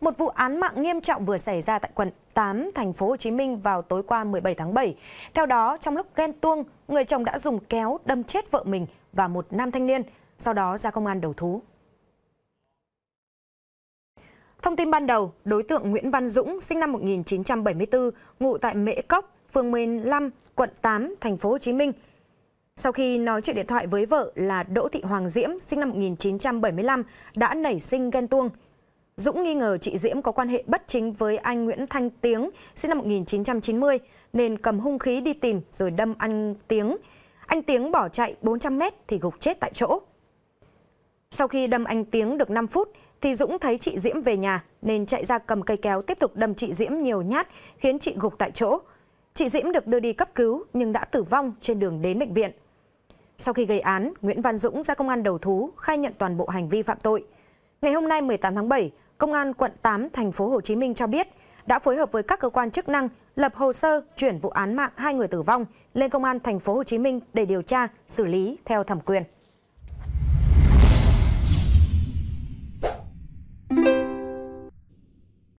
Một vụ án mạng nghiêm trọng vừa xảy ra tại quận 8, thành phố Hồ Chí Minh vào tối qua 17 tháng 7. Theo đó, trong lúc ghen tuông, người chồng đã dùng kéo đâm chết vợ mình và một nam thanh niên, sau đó ra công an đầu thú. Thông tin ban đầu, đối tượng Nguyễn Văn Dũng, sinh năm 1974, ngụ tại Mễ Cốc, phường 15, quận 8, thành phố Hồ Chí Minh. Sau khi nói chuyện điện thoại với vợ là Đỗ Thị Hoàng Diễm, sinh năm 1975, đã nảy sinh ghen tuông. Dũng nghi ngờ chị Diễm có quan hệ bất chính với anh Nguyễn Thanh Tiếng, sinh năm 1990, nên cầm hung khí đi tìm rồi đâm anh Tiếng. Anh Tiếng bỏ chạy 400 mét thì gục chết tại chỗ. Sau khi đâm anh Tiếng được 5 phút, thì Dũng thấy chị Diễm về nhà nên chạy ra cầm cây kéo tiếp tục đâm chị Diễm nhiều nhát khiến chị gục tại chỗ. Chị Diễm được đưa đi cấp cứu nhưng đã tử vong trên đường đến bệnh viện. Sau khi gây án, Nguyễn Văn Dũng ra công an đầu thú khai nhận toàn bộ hành vi phạm tội. Ngày hôm nay 18 tháng 7, Công an quận 8 thành phố Hồ Chí Minh cho biết đã phối hợp với các cơ quan chức năng lập hồ sơ chuyển vụ án mạng hai người tử vong lên Công an thành phố Hồ Chí Minh để điều tra, xử lý theo thẩm quyền.